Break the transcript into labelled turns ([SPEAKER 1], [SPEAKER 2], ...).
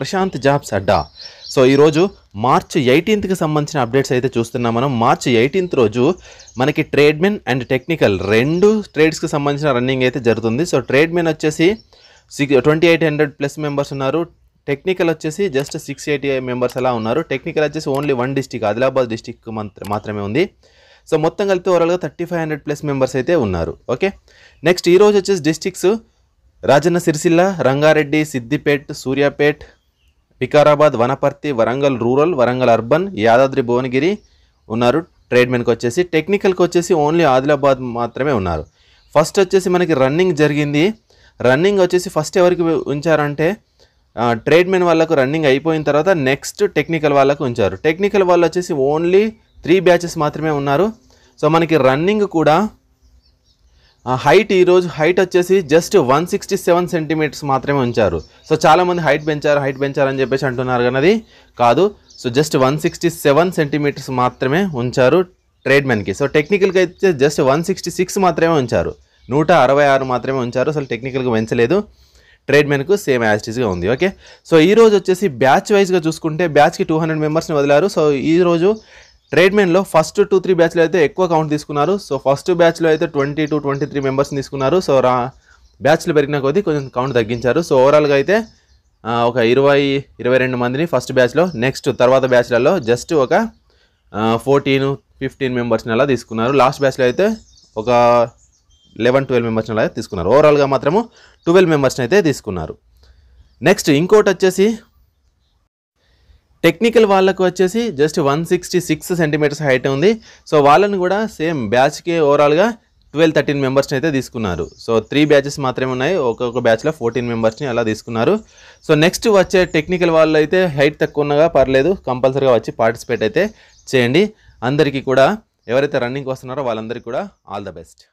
[SPEAKER 1] Prashanth jobs Adda so ఈరోజు March ఎయిటీన్త్కి సంబంధించిన అప్డేట్స్ అయితే చూస్తున్నాం మనం మార్చ్ ఎయిటీన్త్ రోజు మనకి ట్రేడ్మెన్ అండ్ టెక్నికల్ రెండు ట్రేడ్స్కి సంబంధించిన రన్నింగ్ అయితే జరుగుతుంది సో ట్రేడ్మెన్ వచ్చేసి six twenty eight hundred plus members ఉన్నారు టెక్నికల్ వచ్చేసి జస్ట్ సిక్స్ ఎయిటీ మెంబర్స్ అలా ఉన్నారు టెక్నికల్ వచ్చేసి only one district Adilabad district మాత్రమే ఉంది సో మొత్తం కలిపితే ఓవరాల్గా thirty five hundred plus members అయితే ఉన్నారు ఓకే నెక్స్ట్ ఈరోజు వచ్చేసి districts Rajanna Sircilla Rangareddy Siddipet Suryapet Vikarabad Wanaparthy Warangal rural Warangal urban Yadadri Bhuvanagiri ఉన్నారు ట్రేడ్మెన్కి వచ్చేసి టెక్నికల్కి వచ్చేసి ఓన్లీ ఆదిలాబాద్ మాత్రమే ఉన్నారు ఫస్ట్ వచ్చేసి మనకి రన్నింగ్ జరిగింది రన్నింగ్ వచ్చేసి ఫస్ట్ ఎవరికి ఉంచారంటే ట్రేడ్మెన్ వాళ్ళకు రన్నింగ్ అయిపోయిన తర్వాత నెక్స్ట్ టెక్నికల్ వాళ్ళకు ఉంచారు టెక్నికల్ వాళ్ళు వచ్చేసి ఓన్లీ త్రీ బ్యాచెస్ మాత్రమే ఉన్నారు సో మనకి రన్నింగ్ కూడా హైట్ ఈరోజు హైట్ వచ్చేసి just one sixty seven centimetres మాత్రమే ఉంచారు సో చాలామంది హైట్ పెంచారు హైట్ పెంచారు అని చెప్పేసి అంటున్నారు కానీ అది కాదు so just one sixty seven centimetres మాత్రమే ఉంచారు ట్రేడ్మెన్కి సో టెక్నికల్గా అయితే జస్ట్ వన్ సిక్స్టీ సిక్స్ మాత్రమే ఉంచారు నూట అరవై ఆరు మాత్రమే ఉంచారు అసలు టెక్నికల్గా పెంచలేదు ట్రేడ్మెన్కు సేమ్ యాజిటీస్గా ఉంది ఓకే సో ఈ రోజు వచ్చేసి బ్యాచ్ వైజ్గా చూసుకుంటే బ్యాచ్కి టూ హండ్రెడ్ మెంబర్స్ని వదిలారు సో ఈరోజు ట్రేడ్మెన్లో ఫస్ట్ టూ త్రీ బ్యాచ్లో అయితే ఎక్కువ కౌంట్ తీసుకున్నారు సో ఫస్ట్ బ్యాచ్లో అయితే twenty two twenty three members తీసుకున్నారు సో రా బ్యాచ్లు పెరిగిన కొద్దీ కొంచెం కౌంట్ తగ్గించారు సో ఓవరాల్గా అయితే ఒక ఇరవై ఇరవై రెండు మందిని ఫస్ట్ బ్యాచ్లో నెక్స్ట్ తర్వాత బ్యాచ్లలో జస్ట్ ఒక ఫోర్టీన్ ఫిఫ్టీన్ మెంబర్స్ని అలా తీసుకున్నారు లాస్ట్ బ్యాచ్లో అయితే ఒక లెవెన్ ట్వెల్వ్ మెంబర్స్ని అలా తీసుకున్నారు ఓవరాల్గా మాత్రము ట్వెల్వ్ మెంబర్స్ని అయితే తీసుకున్నారు నెక్స్ట్ ఇంకోటి వచ్చేసి టెక్నికల్ వాళ్ళకు వచ్చేసి just one sixty six centimetres height ఉంది సో వాళ్ళని కూడా సేమ్ బ్యాచ్కే ఓవరాల్గా ట్వెల్వ్ థర్టీన్ మెంబర్స్ని అయితే తీసుకున్నారు సో త్రీ బ్యాచెస్ మాత్రమే ఉన్నాయి ఒక్కొక్క బ్యాచ్లో ఫోర్టీన్ మెంబర్స్ని అలా తీసుకున్నారు సో నెక్స్ట్ వచ్చే టెక్నికల్ వాళ్ళు అయితే హైట్ తక్కువ ఉన్నగా పర్లేదు కంపల్సరీగా వచ్చి పార్టిసిపేట్ అయితే చేయండి అందరికీ కూడా ఎవరైతే రన్నింగ్కి వస్తున్నారో వాళ్ళందరికీ కూడా ఆల్ ద బెస్ట్